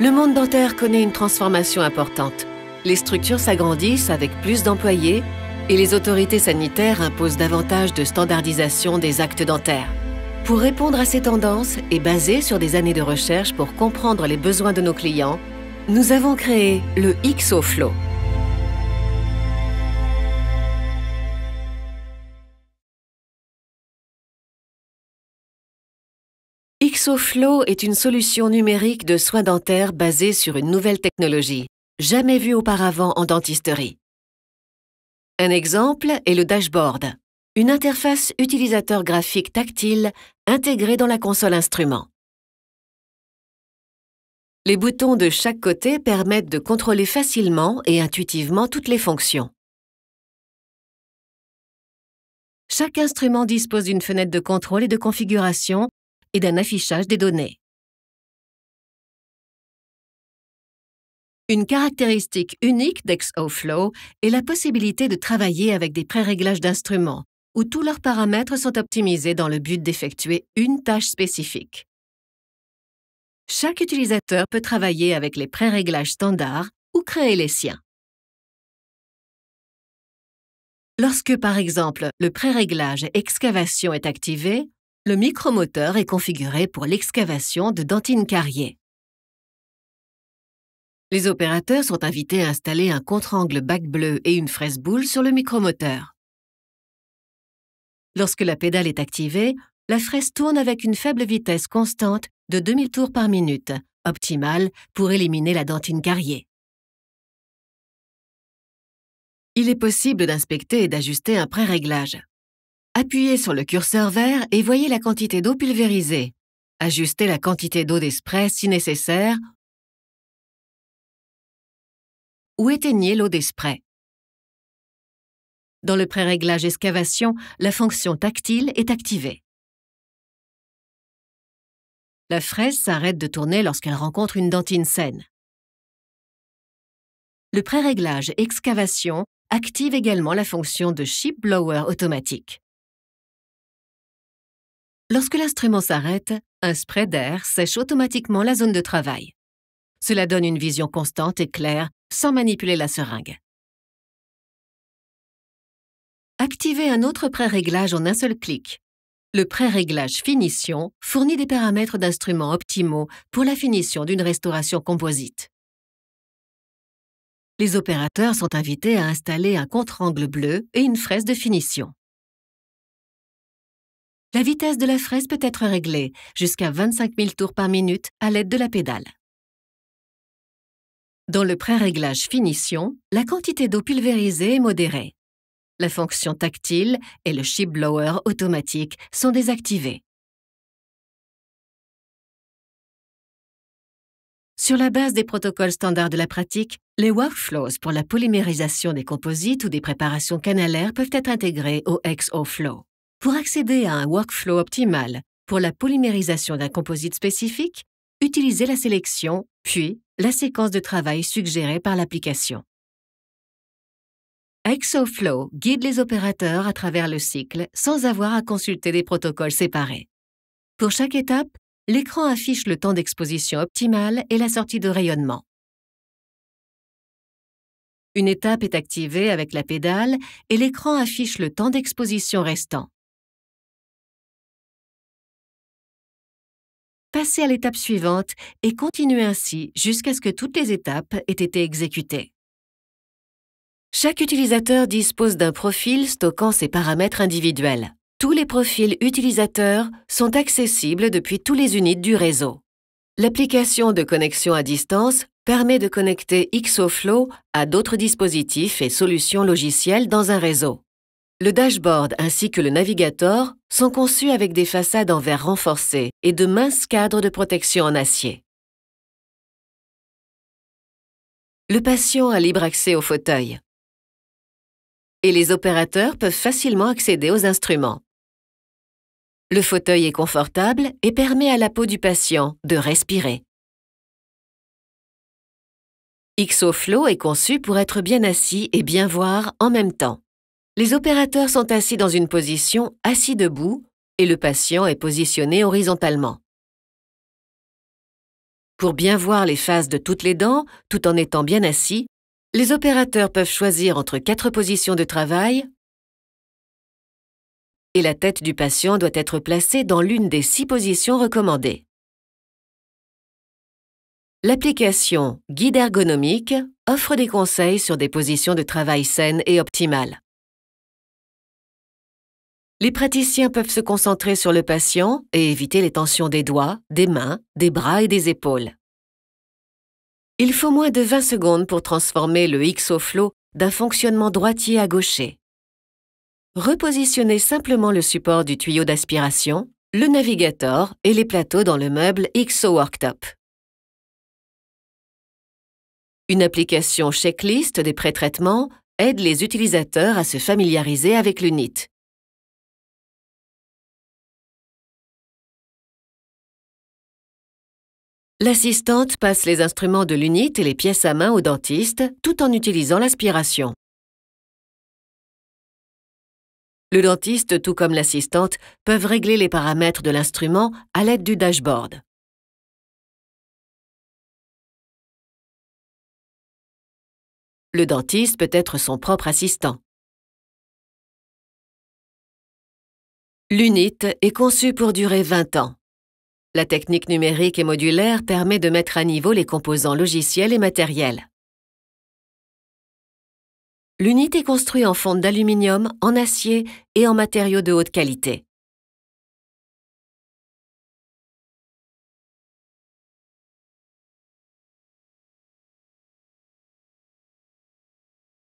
Le monde dentaire connaît une transformation importante. Les structures s'agrandissent avec plus d'employés et les autorités sanitaires imposent davantage de standardisation des actes dentaires. Pour répondre à ces tendances et basé sur des années de recherche pour comprendre les besoins de nos clients, nous avons créé le XOFlow. XoFlow est une solution numérique de soins dentaires basée sur une nouvelle technologie, jamais vue auparavant en dentisterie. Un exemple est le dashboard, une interface utilisateur graphique tactile intégrée dans la console instrument. Les boutons de chaque côté permettent de contrôler facilement et intuitivement toutes les fonctions. Chaque instrument dispose d'une fenêtre de contrôle et de configuration et d'un affichage des données. Une caractéristique unique d'ExoFlow est la possibilité de travailler avec des pré-réglages d'instruments, où tous leurs paramètres sont optimisés dans le but d'effectuer une tâche spécifique. Chaque utilisateur peut travailler avec les pré-réglages standards ou créer les siens. Lorsque, par exemple, le pré-réglage excavation est activé, le micromoteur est configuré pour l'excavation de dentines carriées. Les opérateurs sont invités à installer un contre-angle bac bleu et une fraise boule sur le micromoteur. Lorsque la pédale est activée, la fraise tourne avec une faible vitesse constante de 2000 tours par minute, optimale pour éliminer la dentine cariée. Il est possible d'inspecter et d'ajuster un pré-réglage. Appuyez sur le curseur vert et voyez la quantité d'eau pulvérisée. Ajustez la quantité d'eau d'esprit si nécessaire ou éteignez l'eau d'esprit. Dans le pré-réglage excavation, la fonction tactile est activée. La fraise s'arrête de tourner lorsqu'elle rencontre une dentine saine. Le pré-réglage excavation active également la fonction de Ship blower automatique. Lorsque l'instrument s'arrête, un spray d'air sèche automatiquement la zone de travail. Cela donne une vision constante et claire sans manipuler la seringue. Activez un autre pré-réglage en un seul clic. Le pré-réglage finition fournit des paramètres d'instruments optimaux pour la finition d'une restauration composite. Les opérateurs sont invités à installer un contre-angle bleu et une fraise de finition. La vitesse de la fraise peut être réglée jusqu'à 25 000 tours par minute à l'aide de la pédale. Dans le pré-réglage finition, la quantité d'eau pulvérisée est modérée. La fonction tactile et le chip blower automatique sont désactivés. Sur la base des protocoles standards de la pratique, les workflows pour la polymérisation des composites ou des préparations canalaires peuvent être intégrés au XO Flow. Pour accéder à un workflow optimal pour la polymérisation d'un composite spécifique, utilisez la sélection, puis la séquence de travail suggérée par l'application. ExoFlow guide les opérateurs à travers le cycle sans avoir à consulter des protocoles séparés. Pour chaque étape, l'écran affiche le temps d'exposition optimal et la sortie de rayonnement. Une étape est activée avec la pédale et l'écran affiche le temps d'exposition restant. passer à l'étape suivante et continuer ainsi jusqu'à ce que toutes les étapes aient été exécutées. Chaque utilisateur dispose d'un profil stockant ses paramètres individuels. Tous les profils utilisateurs sont accessibles depuis tous les unités du réseau. L'application de connexion à distance permet de connecter XOFlow à d'autres dispositifs et solutions logicielles dans un réseau. Le dashboard ainsi que le navigateur sont conçus avec des façades en verre renforcé et de minces cadres de protection en acier. Le patient a libre accès au fauteuil. Et les opérateurs peuvent facilement accéder aux instruments. Le fauteuil est confortable et permet à la peau du patient de respirer. XOFlow est conçu pour être bien assis et bien voir en même temps. Les opérateurs sont assis dans une position assis debout et le patient est positionné horizontalement. Pour bien voir les faces de toutes les dents, tout en étant bien assis, les opérateurs peuvent choisir entre quatre positions de travail et la tête du patient doit être placée dans l'une des six positions recommandées. L'application Guide ergonomique offre des conseils sur des positions de travail saines et optimales. Les praticiens peuvent se concentrer sur le patient et éviter les tensions des doigts, des mains, des bras et des épaules. Il faut moins de 20 secondes pour transformer le XoFlow d'un fonctionnement droitier à gaucher. Repositionnez simplement le support du tuyau d'aspiration, le navigateur et les plateaux dans le meuble XO Worktop. Une application checklist des pré-traitements aide les utilisateurs à se familiariser avec l'UNIT. L'assistante passe les instruments de l'unité et les pièces à main au dentiste tout en utilisant l'aspiration. Le dentiste, tout comme l'assistante, peuvent régler les paramètres de l'instrument à l'aide du dashboard. Le dentiste peut être son propre assistant. L'UNIT est conçu pour durer 20 ans. La technique numérique et modulaire permet de mettre à niveau les composants logiciels et matériels. L'unité est construite en fonte d'aluminium, en acier et en matériaux de haute qualité.